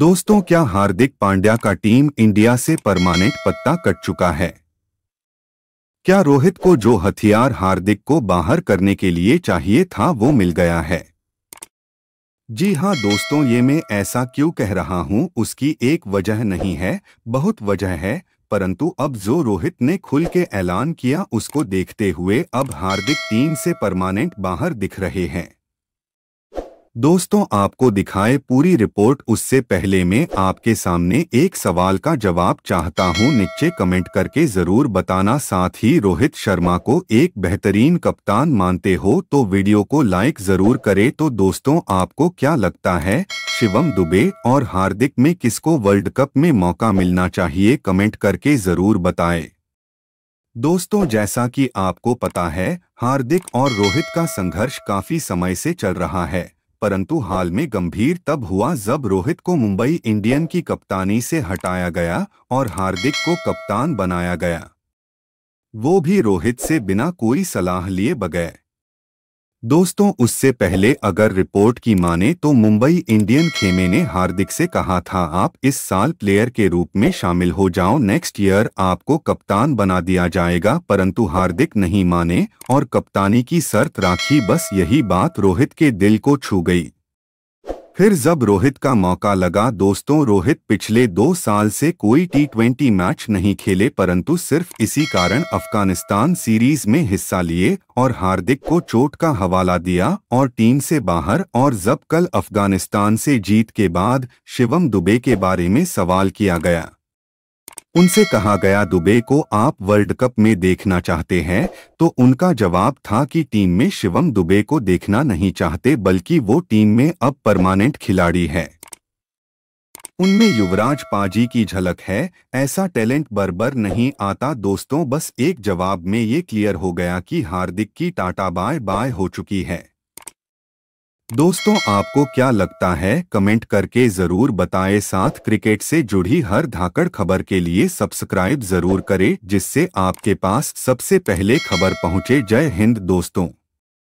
दोस्तों क्या हार्दिक पांड्या का टीम इंडिया से परमानेंट पत्ता कट चुका है क्या रोहित को जो हथियार हार्दिक को बाहर करने के लिए चाहिए था वो मिल गया है जी हाँ दोस्तों ये मैं ऐसा क्यों कह रहा हूँ उसकी एक वजह नहीं है बहुत वजह है परंतु अब जो रोहित ने खुल के ऐलान किया उसको देखते हुए अब हार्दिक टीम से परमानेंट बाहर दिख रहे हैं दोस्तों आपको दिखाए पूरी रिपोर्ट उससे पहले मैं आपके सामने एक सवाल का जवाब चाहता हूं नीचे कमेंट करके जरूर बताना साथ ही रोहित शर्मा को एक बेहतरीन कप्तान मानते हो तो वीडियो को लाइक जरूर करे तो दोस्तों आपको क्या लगता है शिवम दुबे और हार्दिक में किसको वर्ल्ड कप में मौका मिलना चाहिए कमेंट करके जरूर बताए दोस्तों जैसा कि आपको पता है हार्दिक और रोहित का संघर्ष काफी समय से चल रहा है परंतु हाल में गंभीर तब हुआ जब रोहित को मुंबई इंडियन की कप्तानी से हटाया गया और हार्दिक को कप्तान बनाया गया वो भी रोहित से बिना कोई सलाह लिए बगैर दोस्तों उससे पहले अगर रिपोर्ट की माने तो मुंबई इंडियन खेमे ने हार्दिक से कहा था आप इस साल प्लेयर के रूप में शामिल हो जाओ नेक्स्ट ईयर आपको कप्तान बना दिया जाएगा परंतु हार्दिक नहीं माने और कप्तानी की शर्त राखी बस यही बात रोहित के दिल को छू गई फिर जब रोहित का मौका लगा दोस्तों रोहित पिछले दो साल से कोई टी ट्वेंटी मैच नहीं खेले परंतु सिर्फ इसी कारण अफगानिस्तान सीरीज में हिस्सा लिए और हार्दिक को चोट का हवाला दिया और टीम से बाहर और जब कल अफगानिस्तान से जीत के बाद शिवम दुबे के बारे में सवाल किया गया उनसे कहा गया दुबे को आप वर्ल्ड कप में देखना चाहते हैं तो उनका जवाब था कि टीम में शिवम दुबे को देखना नहीं चाहते बल्कि वो टीम में अब परमानेंट खिलाड़ी है उनमें युवराज पाजी की झलक है ऐसा टैलेंट बरबर नहीं आता दोस्तों बस एक जवाब में ये क्लियर हो गया कि हार्दिक की टाटा बाय बाय हो चुकी है दोस्तों आपको क्या लगता है कमेंट करके जरूर बताएं साथ क्रिकेट से जुड़ी हर धाकड़ खबर के लिए सब्सक्राइब जरूर करें जिससे आपके पास सबसे पहले खबर पहुंचे जय हिंद दोस्तों